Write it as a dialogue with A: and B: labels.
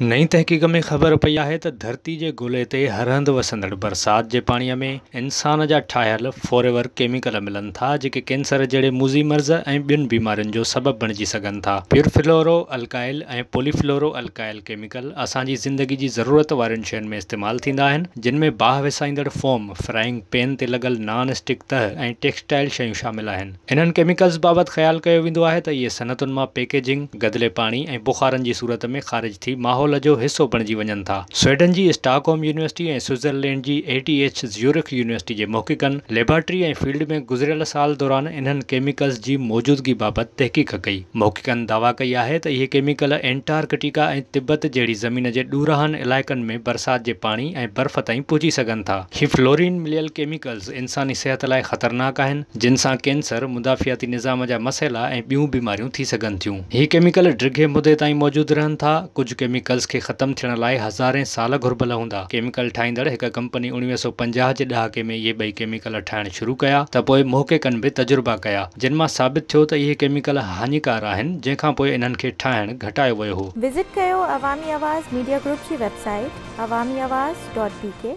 A: नई तहक़ीक़ में ख़बर पई आहे त धरती जे गोले ते हर हंधु वसंदड़ बरसाति जे पाणीअ में इंसान जा ठाहियलु फोरेवर केमिकल मिलनि था जेके कैंसर जहिड़े मुज़ी मर्ज़ ऐं ॿियनि बीमारियुनि जो सबबु बणिजी सघनि था प्यूरफ्लोरो अल्काइल ऐं पोलीफ्लोरो अल्काइल केमिकल असांजी ज़िंदगी जी ज़रूरत वारनि शयुनि में इस्तेमालु थींदा आहिनि जिन में बाह विसाईंदड़ फोम फ्राइंग पेन ते लॻल नॉन स्टिक तह ऐं टेक्सटाइल शयूं शामिल आहिनि इन्हनि केमिकल्स बाबति ख़्यालु कयो वेंदो आहे त इहे सनतुनि मां पैकेजिंग गदले पाणी ऐं बुख़ारनि जी सूरत में ख़ारिज थी माहौल माहौल जो हिस्सो बणिजी वञनि था स्वीडन की स्टाकहोम यूनिवर्सिटी ऐं स्विट्ज़रलैंड जी एटीएच ज़्यूरिक यूनिवर्सिटी के मौकिकन लेबॉर्ट्री ऐं फील्ड में गुजरियल साल दौरान इन्हनि केमिकल्स की मौजूदगी बाबत तहक़ीक़ कई मौक़िकनि दावा कई आहे त इहे केमिकल एंटार्कटिका ऐं तिब्बत जड़ी ज़मीन के ॾूराहनि इलाक में बरसात के पानी और बर्फ़ तई पुजी सघनि था फ्लोरीन मिलियल केमिकल्स इंसानी सेहत लाइ ख़तरनाक आहिनि कैंसर मुदाफ़ियाती निज़ाम ज मसइला ऐं ॿियूं बीमारियूं थी सघनि केमिकल डिघे मुदे तौजूद रहन था कुछ केमिकल केमिकल्स ख़तम थियण लाइ हज़ारे साल घुर्बल हूंदा केमिकल ठाहींदड़ हिकु कंपनी उणिवीह सौ पंजाह जे ॾहाके में इहे ॿई केमिकल ठाहिण शुरू कया त पोइ मौके कनि बि तजुर्बा कया जिन मां साबित थियो त इहे केमिकल हानिकार आहिनि जंहिंखां पोइ इन्हनि खे ठाहिण घटायो वियो होटल